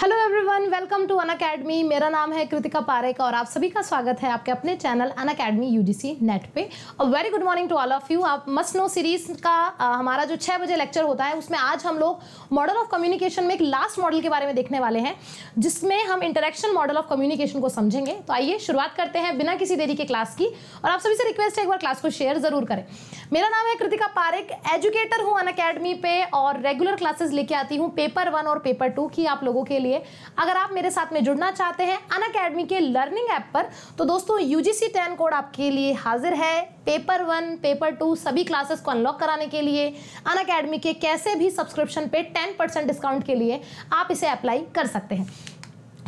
hello everyone welcome to Unacademy मेरा नाम है कृतिका पारेख और आप सभी का स्वागत है आपके अपने channel Unacademy C NET पे और very good morning to all of you आप मस्ट नो सीरीज का आ, हमारा जो छः बजे लेक्चर होता है उसमें आज हम लोग मॉडल ऑफ कम्युनिकेशन में एक लास्ट मॉडल के बारे में देखने वाले हैं जिसमें हम इंटरेक्शन मॉडल ऑफ कम्युनिकेशन को समझेंगे तो आइए शुरुआत करते हैं बिना किसी देरी के क्लास की और आप सभी से रिक्वेस्ट है एक बार क्लास को शेयर ज़रूर करें मेरा नाम है कृतिका पारेख एजुकेटर हूँ अन अकेडमी पे और रेगुलर क्लासेज लेके आती हूँ पेपर वन और पेपर टू की आप लोगों के लिए लिए अगर आप मेरे साथ में जुड़ना चाहते हैं अन अकेडमी के लर्निंग ऐप पर तो दोस्तों U G C ten code आपके लिए हाजिर है पेपर वन पेपर टू सभी क्लासेस को अनलॉक कराने के लिए अन अकेडमी के कैसे भी सब्सक्रिप्शन पे टेन परसेंट डिस्काउंट के लिए आप इसे अप्लाई कर सकते हैं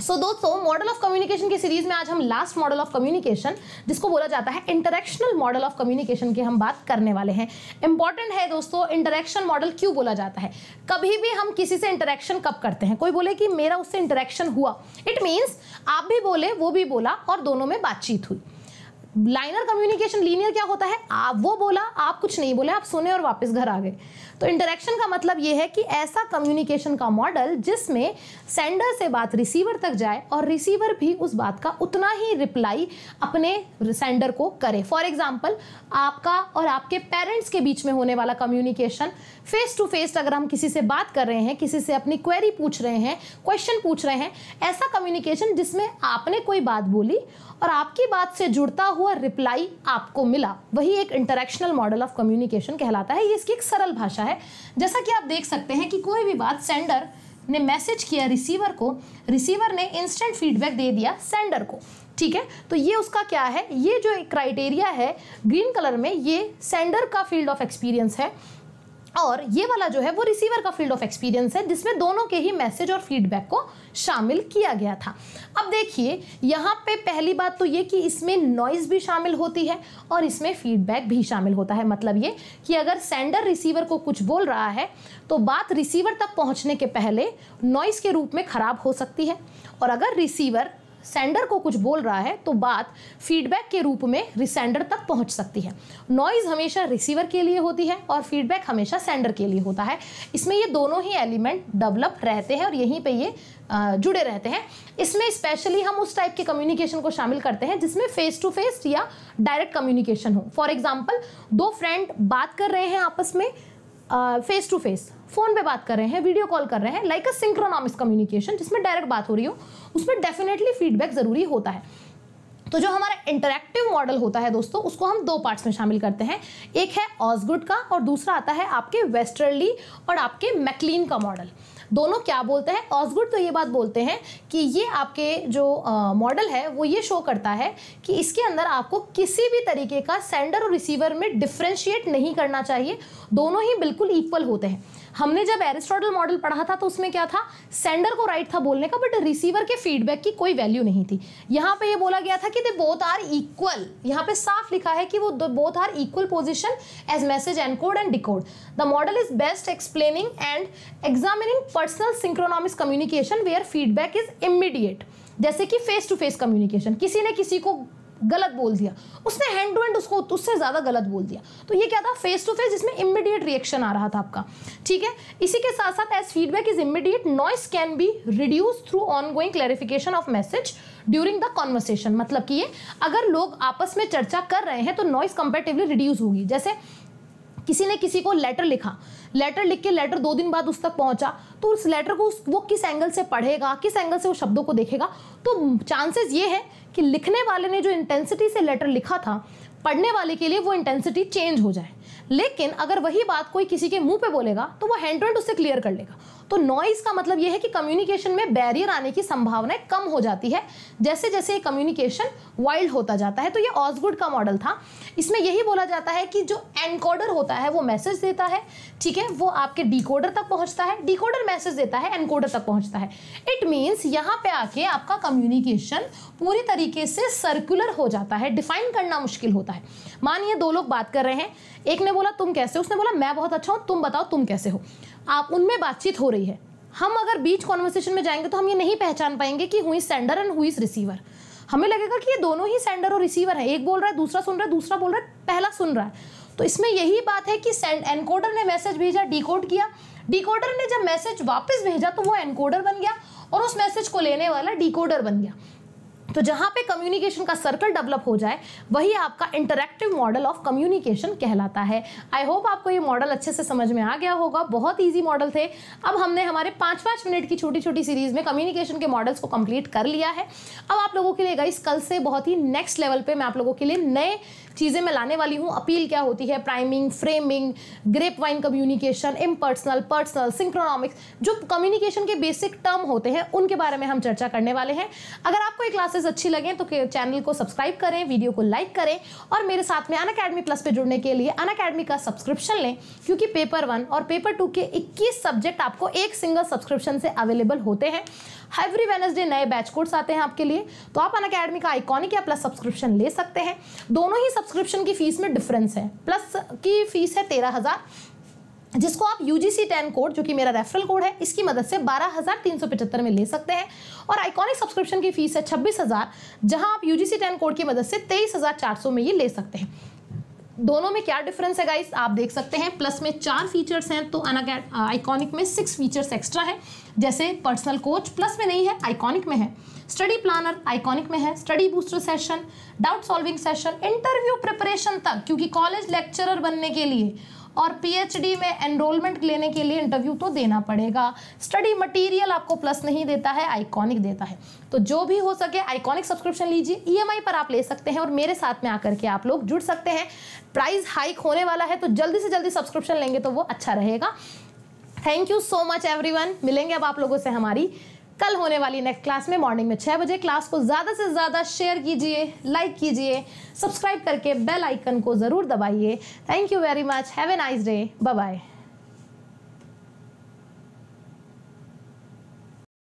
सो दोस्तों मॉडल ऑफ कम्युनिकेशन की सीरीज में आज हम लास्ट मॉडल ऑफ कम्युनिकेशन जिसको बोला जाता है इंटरेक्शनल मॉडल ऑफ कम्युनिकेशन की हम बात करने वाले हैं इंपॉर्टेंट है दोस्तों इंटरेक्शन मॉडल क्यों बोला जाता है कभी भी हम किसी से इंटरेक्शन कब करते हैं कोई बोले कि मेरा उससे इंटरेक्शन हुआ इट मीन्स आप भी बोले वो भी बोला और दोनों में बातचीत हुई लाइनर कम्युनिकेशन लीनियर क्या होता है आप वो बोला आप कुछ नहीं बोले आप सुने और वापस घर आ गए तो इंटरेक्शन का मतलब ये है कि ऐसा कम्युनिकेशन का मॉडल जिसमें सेंडर से बात रिसीवर तक जाए और रिसीवर भी उस बात का उतना ही रिप्लाई अपने सेंडर को करे फॉर एग्जाम्पल आपका और आपके पेरेंट्स के बीच में होने वाला कम्युनिकेशन फेस टू फेस अगर हम किसी से बात कर रहे हैं किसी से अपनी क्वेरी पूछ रहे हैं क्वेश्चन पूछ रहे हैं ऐसा कम्युनिकेशन जिसमें आपने कोई बात बोली और आपकी बात से जुड़ता हुआ रिप्लाई आपको मिला वही एक इंटरेक्शनल मॉडल ऑफ कम्युनिकेशन कहलाता है ये इसकी एक सरल भाषा है जैसा कि आप देख सकते हैं कि कोई भी बात सेंडर ने मैसेज किया रिसीवर को रिसीवर ने इंस्टेंट फीडबैक दे दिया सेंडर को ठीक है तो ये उसका क्या है ये जो एक क्राइटेरिया है ग्रीन कलर में ये सेंडर का फील्ड ऑफ एक्सपीरियंस है और ये वाला जो है वो रिसीवर का फील्ड ऑफ एक्सपीरियंस है जिसमें दोनों के ही मैसेज और फीडबैक को शामिल किया गया था अब देखिए यहाँ पे पहली बात तो ये कि इसमें नॉइज़ भी शामिल होती है और इसमें फीडबैक भी शामिल होता है मतलब ये कि अगर सेंडर रिसीवर को कुछ बोल रहा है तो बात रिसीवर तक पहुँचने के पहले नॉइज़ के रूप में ख़राब हो सकती है और अगर रिसीवर सेंडर को कुछ बोल रहा है तो बात फीडबैक के रूप में रिसेंडर तक पहुंच सकती है नॉइज हमेशा रिसीवर के लिए होती है और फीडबैक हमेशा सेंडर के लिए होता है इसमें ये दोनों ही एलिमेंट डेवलप रहते हैं और यहीं पे ये जुड़े रहते हैं इसमें स्पेशली हम उस टाइप के कम्युनिकेशन को शामिल करते हैं जिसमें फेस टू फेस या डायरेक्ट कम्युनिकेशन हो फॉर एग्जाम्पल दो फ्रेंड बात कर रहे हैं आपस में फेस टू फेस फ़ोन पे बात कर रहे हैं वीडियो कॉल कर रहे हैं लाइक अ सिंक्रोनॉमिस कम्युनिकेशन जिसमें डायरेक्ट बात हो रही हो उसमें डेफिनेटली फीडबैक ज़रूरी होता है तो जो हमारा इंटरेक्टिव मॉडल होता है दोस्तों उसको हम दो पार्ट्स में शामिल करते हैं एक है ऑसगुड का और दूसरा आता है आपके वेस्टर्ली और आपके मैकलीन का मॉडल दोनों क्या बोलते हैं ऑसगुड तो ये बात बोलते हैं कि ये आपके जो मॉडल है वो ये शो करता है कि इसके अंदर आपको किसी भी तरीके का सेंडर और रिसीवर में डिफ्रेंशिएट नहीं करना चाहिए दोनों ही बिल्कुल इक्वल होते हैं हमने जब एरिस्टोटल मॉडल पढ़ा था तो उसमें क्या था सेंडर को राइट था बोलने का बट रिसीवर के फीडबैक की कोई वैल्यू नहीं थी यहाँ पे ये बोला गया था कि दे बोथ आर इक्वल यहाँ पे साफ लिखा है कि वो both are equal position as message and code and decode the model is best explaining and examining personal synchronous communication where feedback is immediate जैसे कि फेस टू फेस कम्युनिकेशन किसी ने किसी को गलत बोल दिया उसने हैंड टू हैंड उसको उससे ज़्यादा गलत बोल दिया तो ये क्या था फेस टू फेस जिसमें इमिडिएट रिएक्शन आ रहा था आपका ठीक है इसी के साथ साथ as feedback is immediate noise can be reduce through on going clarification of message during the conversation मतलब कि ये अगर लोग आपस में चर्चा कर रहे हैं तो नॉइस कंपेरेटिवली रिड्यूस होगी जैसे किसी ने किसी को लेटर लिखा लेटर लिख के लेटर दो दिन बाद उस तक पहुंचा तो उस लेटर को उस वो किस एंगल से पढ़ेगा किस एंगल से वो शब्दों को देखेगा तो चांसेस ये है कि लिखने वाले ने जो इंटेंसिटी से लेटर लिखा था पढ़ने वाले के लिए वो इंटेंसिटी चेंज हो जाए लेकिन अगर वही बात कोई किसी के मुंह पे बोलेगा तो वो हैंड टू हैंड उससे क्लियर कर लेगा तो नॉइज़ का मतलब यह है कि कम्युनिकेशन में बैरियर आने की संभावनाएं कम हो जाती है जैसे जैसे कम्युनिकेशन वाइल्ड होता जाता है तो यह ऑसगुड का मॉडल था इसमें यही बोला जाता है कि जो एनकोडर होता है वो मैसेज देता है ठीक है वो आपके डिकोडर तक पहुंचता है डिकोडर मैसेज देता है एनकोडर तक पहुंचता है इट मीन्स यहाँ पे आके आपका कम्युनिकेशन पूरी तरीके से सर्कुलर हो जाता है डिफाइन करना मुश्किल होता है मानिए दो लोग बात कर रहे हैं एक ने बोला तुम कैसे उसने बोला मैं बहुत अच्छा हूँ तुम बताओ तुम कैसे हो आप उनमें बातचीत हो रही है हम अगर बीच कॉन्वर्सेशन में जाएंगे तो हम ये नहीं पहचान पाएंगे कि हुई सेंडर एंड हुई रिसीवर हमें लगेगा कि ये दोनों ही सेंडर और रिसीवर है एक बोल रहा है दूसरा सुन रहा है दूसरा बोल रहा है पहला सुन रहा है तो इसमें यही बात है कि सेंड एनकोडर ने मैसेज भेजा डिकोड किया डिकोडर ने जब मैसेज वापस भेजा तो वो एनकोडर बन गया और उस मैसेज को लेने वाला डिकोडर बन गया तो जहाँ पे कम्युनिकेशन का सर्कल डेवलप हो जाए वही आपका इंटरेक्टिव मॉडल ऑफ कम्युनिकेशन कहलाता है आई होप आपको ये मॉडल अच्छे से समझ में आ गया होगा बहुत ईजी मॉडल थे अब हमने हमारे पाँच पाँच मिनट की छोटी छोटी सीरीज में कम्युनिकेशन के मॉडल्स को कंप्लीट कर लिया है अब आप लोगों के लिए गई कल से बहुत ही नेक्स्ट लेवल पर मैं आप लोगों के लिए नए चीज़ें मैं लाने वाली हूँ अपील क्या होती है priming framing grapevine communication impersonal personal synchronous जो कम्युनिकेशन के बेसिक टर्म होते हैं उनके बारे में हम चर्चा करने वाले हैं अगर आपको ये क्लासेस अच्छी लगें तो चैनल को सब्सक्राइब करें वीडियो को लाइक करें और मेरे साथ में अन अकेडमी प्लस पे जुड़ने के लिए अन अकेडमी का सब्सक्रिप्शन लें क्योंकि पेपर वन और पेपर टू के इक्कीस सब्जेक्ट आपको एक सिंगल सब्सक्रिप्शन से अवेलेबल होते हैं एवरी वेनसडे नए बैच कोड्स आते हैं आपके लिए तो आप अन अकेडमी का आइकॉनिक या प्लस सब्सक्रिप्शन ले सकते हैं दोनों ही सब्सक्रिप्शन की फीस में डिफरेंस है प्लस की फीस है तेरह हज़ार जिसको आप U G C ten code जो कि मेरा रेफरल कोड है इसकी मदद से बारह हज़ार तीन सौ पचहत्तर में ले सकते हैं और आइकॉनिक सब्सक्रिप्शन की फीस है छब्बीस हज़ार जहाँ आप U G C ten code की मदद से तेईस हज़ार चार सौ में ये ले सकते हैं दोनों में क्या डिफरेंस है गाइस आप देख सकते हैं प्लस में चार फीचर्स हैं तो आइकॉनिक में सिक्स फीचर्स एक्स्ट्रा है जैसे पर्सनल कोच प्लस में नहीं है आइकॉनिक में है स्टडी प्लानर आइकॉनिक में है study booster session doubt solving session interview preparation तक क्योंकि कॉलेज लेक्चरर बनने के लिए और पीएचडी में एनरोलमेंट लेने के लिए इंटरव्यू तो देना पड़ेगा स्टडी मटेरियल आपको प्लस नहीं देता है आइकॉनिक देता है तो जो भी हो सके आइकॉनिक सब्सक्रिप्शन लीजिए ईएमआई e पर आप ले सकते हैं और मेरे साथ में आकर के आप लोग जुड़ सकते हैं प्राइस हाइक होने वाला है तो जल्दी से जल्दी सब्सक्रिप्शन लेंगे तो वो अच्छा रहेगा thank you so much every मिलेंगे अब आप लोगों से हमारी कल होने वाली नेक्स्ट क्लास में मॉर्निंग में छः बजे क्लास को ज़्यादा से ज़्यादा शेयर कीजिए लाइक कीजिए सब्सक्राइब करके बेल आइकन को ज़रूर दबाइए thank you very much have a nice day bye